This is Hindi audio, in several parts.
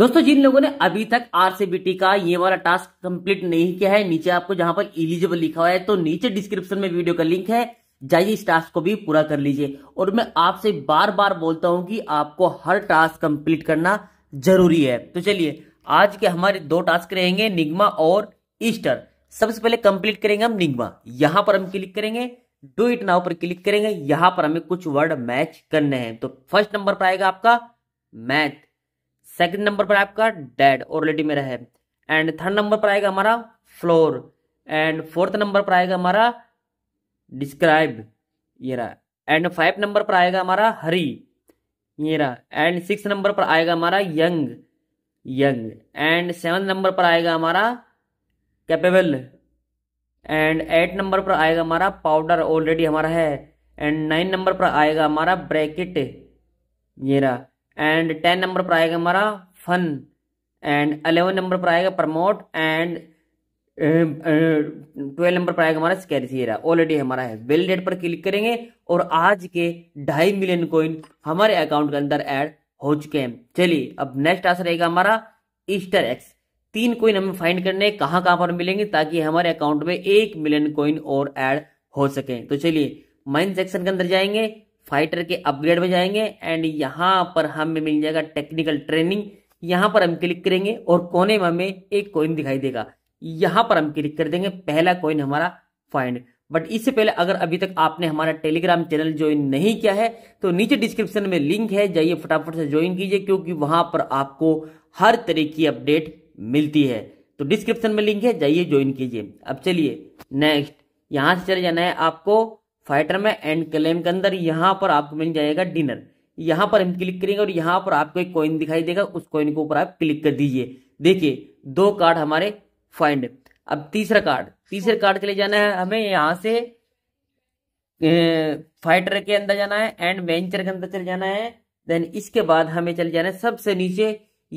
दोस्तों जिन लोगों ने अभी तक आरसीबीटी का ये वाला टास्क कंप्लीट नहीं किया है नीचे आपको जहां पर इलिजिबल लिखा हुआ है तो नीचे डिस्क्रिप्शन में वीडियो का लिंक है जाइए इस टास्क को भी पूरा कर लीजिए और मैं आपसे बार बार बोलता हूं कि आपको हर टास्क कंप्लीट करना जरूरी है तो चलिए आज के हमारे दो टास्क रहेंगे निगमा और ईस्टर सबसे पहले कंप्लीट करेंगे हम निगमा यहां पर हम क्लिक करेंगे डू इट नाउ पर क्लिक करेंगे यहां पर हमें कुछ वर्ड मैच करने हैं तो फर्स्ट नंबर पर आएगा आपका मैथ सेकंड नंबर पर आपका डेड ऑलरेडी मेरा है एंड थर्ड नंबर पर आएगा हमारा फ्लोर एंड फोर्थ नंबर पर आएगा हमारा डिस्क्राइब ये रहा एंड फाइव नंबर पर आएगा हमारा हरी ये रहा एंड सिक्स नंबर पर आएगा हमारा young young and seven number पर आएगा हमारा कैपेबल एंड एट नंबर पर आएगा हमारा पाउडर ऑलरेडी हमारा है एंड नाइन नंबर पर आएगा हमारा ब्रैकेट ये रहा एंड टेन नंबर पर आएगा हमारा फन एंड अलेवन नंबर पर आएगा प्रमोट एंड ट्वेल्व नंबर पर आएगा हमारा स्कैरिसियरा ऑलरेडी हमारा है वेल डेट पर क्लिक करेंगे और आज के ढाई मिलियन कोइन हमारे अकाउंट के अंदर ऐड हो चुके हैं चलिए अब नेक्स्ट आंसर रहेगा हमारा ईस्टर एक्स तीन कोइन हमें फाइंड करने कहां कहां पर मिलेंगे ताकि हमारे अकाउंट में एक मिलियन कोइन और ऐड हो सके तो चलिए माइन सेक्शन के अंदर जाएंगे फाइटर के अपग्रेड में जाएंगे एंड यहाँ पर हमें मिल जाएगा टेक्निकल ट्रेनिंग यहाँ पर हम क्लिक करेंगे और कोने में हमें एक कॉइन दिखाई देगा यहाँ पर हम क्लिक कर देंगे पहला कॉइन हमारा फाइंड बट इससे पहले अगर अभी तक आपने हमारा टेलीग्राम चैनल ज्वाइन नहीं किया है तो नीचे डिस्क्रिप्शन में लिंक है जाइए फटाफट से ज्वाइन कीजिए क्योंकि वहां पर आपको हर तरह की अपडेट मिलती है तो डिस्क्रिप्शन में लिंक है जाइए ज्वाइन कीजिए अब चलिए नेक्स्ट यहां से चले जाना है आपको फाइटर में एंड क्लेम के अंदर यहाँ पर आपको मिल जाएगा डिनर यहाँ पर हम क्लिक करेंगे और यहाँ पर आपको एक कॉइन दिखाई देगा उस कॉइन के ऊपर आप क्लिक कर दीजिए देखिए दो कार्ड हमारे फाइंड अब तीसरा कार्ड तीसरे कार्ड के लिए जाना है हमें यहाँ से फाइटर के अंदर जाना है एंड वेंचर के अंदर चले जाना है देन इसके बाद हमें चले जाना है सबसे नीचे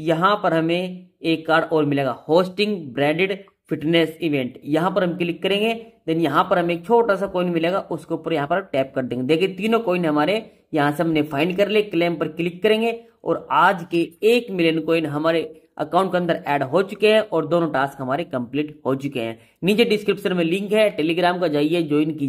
यहाँ पर हमें एक कार्ड और मिलेगा होस्टिंग ब्रांडेड फिटनेस इवेंट यहां पर हम क्लिक करेंगे देन यहां पर हमें एक छोटा सा कॉइन मिलेगा उसके ऊपर यहां पर टैप कर देंगे देखिए तीनों कॉइन हमारे यहां से हमने फाइंड कर ले क्लेम पर क्लिक करेंगे और आज के एक मिलियन कॉइन हमारे अकाउंट के अंदर ऐड हो चुके हैं और दोनों टास्क हमारे कंप्लीट हो चुके हैं नीचे डिस्क्रिप्शन में लिंक है टेलीग्राम का जाइए ज्वाइन कीजिए